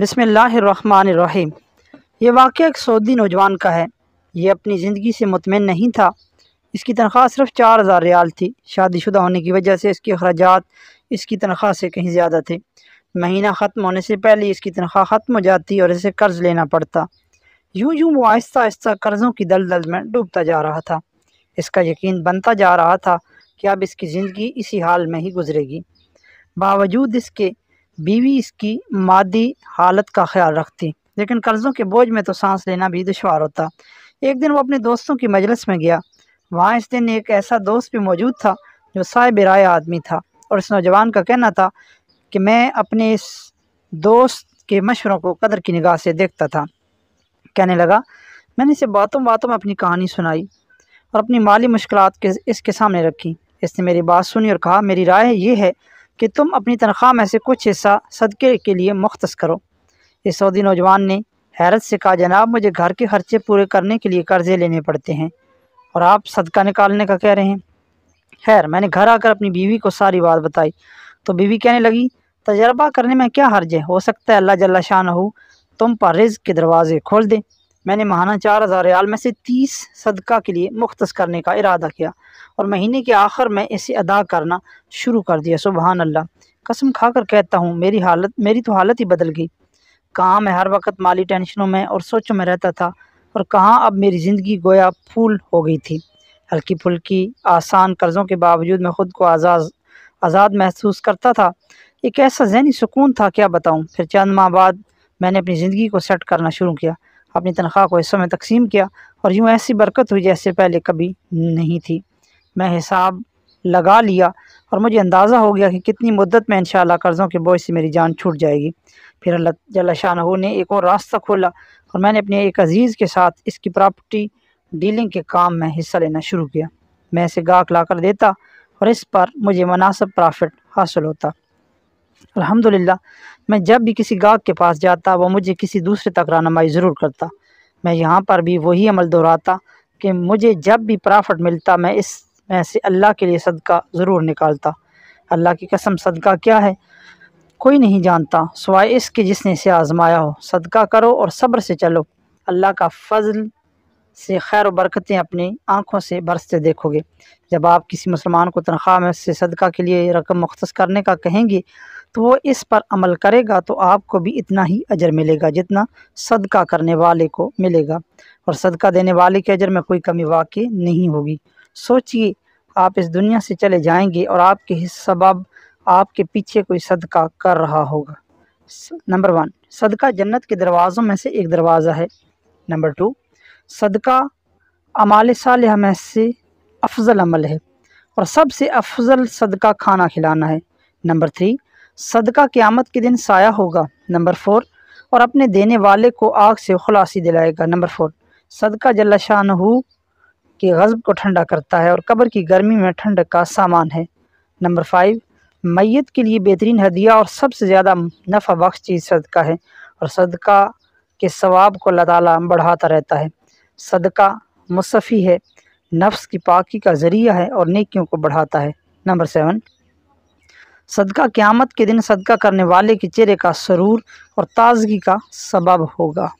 बसमीम ये वाक़ एक सऊदी नौजवान का है ये अपनी ज़िंदगी से मुतमिन नहीं था इसकी तनख्वाह सिर्फ चार हज़ार रियाल थी शादीशुदा होने की वजह से इसके अखराज इसकी तनख्वाह से कहीं ज़्यादा थे महीना ख़त्म होने से पहले इसकी तनख्वाह ख़त्म हो जाती और इसे कर्ज़ लेना पड़ता यूं यूं वो आहिस्ता आहिस्ता कर्ज़ों की दल दल में डूबता जा रहा था इसका यकीन बनता जा रहा था कि अब इसकी ज़िंदगी इसी हाल में ही गुजरेगी बावजूद इसके बीवी इसकी मादी हालत का ख्याल रखती लेकिन कर्ज़ों के बोझ में तो सांस लेना भी दुशवार होता एक दिन वो अपने दोस्तों की मजलस में गया वहाँ इस दिन एक ऐसा दोस्त भी मौजूद था जो साहिब राय आदमी था और इस नौजवान का कहना था कि मैं अपने इस दोस्त के मशवरों को कदर की निगाह से देखता था कहने लगा मैंने इसे बातों बातों में अपनी कहानी सुनाई और अपनी माली मुश्किल के इसके सामने रखी इसने मेरी बात सुनी और कहा मेरी राय ये है कि तुम अपनी तनख्वाह में से कुछ हिस्सा सदक़े के लिए मुख्त करो इस सऊदी नौजवान ने हैरत से कहा जनाब मुझे घर के खर्चे पूरे करने के लिए कर्ज़े लेने पड़ते हैं और आप सदका निकालने का कह रहे हैं खैर मैंने घर आकर अपनी बीवी को सारी बात बताई तो बीवी कहने लगी तजर्बा करने में क्या हर्ज है हो सकता है अल्लाह जल्ला शाह हो तुम पर रिज़ के दरवाज़े खोल दें मैंने महाना चार हज़ार रियाल में से तीस सदका के लिए मुख्त करने का इरादा किया और महीने के आखिर में इसे अदा करना शुरू कर दिया सुबहान अल्लाह कसम खा कर कहता हूँ मेरी हालत मेरी तो हालत ही बदल गई कहाँ मैं हर वक्त माली टेंशनों में और सोचों में रहता था और कहाँ अब मेरी ज़िंदगी गोया फूल हो गई थी हल्की फुल्की आसान कर्ज़ों के बावजूद मैं ख़ुद को आज़ाद आज़ाद महसूस करता था एक ऐसा जहनी सुकून था क्या बताऊँ फिर चंद माह बाद मैंने अपनी ज़िंदगी को सेट करना शुरू किया अपनी तनख्वाह को हिस्सों में तकसीम किया और यूँ ऐसी बरकत हुई जैसे पहले कभी नहीं थी मैं हिसाब लगा लिया और मुझे अंदाज़ा हो गया कि कितनी मुद्दत में इन कर्ज़ों के बोझ से मेरी जान छूट जाएगी फिर अल्लाह शाह ने एक और रास्ता खोला और मैंने अपने एक अज़ीज़ के साथ इसकी प्रॉपर्टी डीलिंग के काम में हिस्सा लेना शुरू किया मैं इसे गाहक ला कर देता और इस पर मुझे मुनासब प्रॉफिट हासिल होता अल्हम्दुलिल्लाह मैं जब भी किसी गाहक के पास जाता वह मुझे किसी दूसरे तक रानमाई ज़रूर करता मैं यहाँ पर भी वही अमल दोहराता कि मुझे जब भी प्रॉफिट मिलता मैं इस में से अल्लाह के लिए सदका ज़रूर निकालता अल्लाह की कसम सदका क्या है कोई नहीं जानता सवाए इसके जिसने इसे आज़माया हो सदका करो और सब्र से चलो अल्लाह का फजल से खैर बरकतें अपनी आँखों से बरसते देखोगे जब आप किसी मुसलमान को तनख्वाह में से सदका के लिए रकम मुख्तस करने का कहेंगे तो वो इस पर अमल करेगा तो आपको भी इतना ही अजर मिलेगा जितना सदका करने वाले को मिलेगा और सदका देने वाले के अजर में कोई कमी वाकई नहीं होगी सोचिए आप इस दुनिया से चले जाएंगे और आपके सब आपके पीछे कोई सदका कर रहा होगा नंबर वन सदका जन्नत के दरवाज़ों में से एक दरवाज़ा है नंबर टू सदका अमाल साल में से अफजल अमल है और सबसे अफजल सदका खाना खिलाना है नंबर थ्री सदका क़्यामत के दिन साया होगा नंबर फोर और अपने देने वाले को आग से खुलासी दिलाएगा नंबर फोर सदका जल्ला हो के गज़ब को ठंडा करता है और कब्र की गर्मी में ठंड का सामान है नंबर फाइव मैत के लिए बेहतरीन हदिया और सबसे ज़्यादा नफ़ा बख्श चीज़ सदका है और सदका के सवाब को अल्लाह बढ़ाता रहता है सदका मुसफ़ी है नफ्स की पाकी का ज़रिया है और नेकियों को बढ़ाता है नंबर सेवन सदका क़्यामत के दिन सदका करने वाले के चेहरे का सरूर और ताजगी का सबब होगा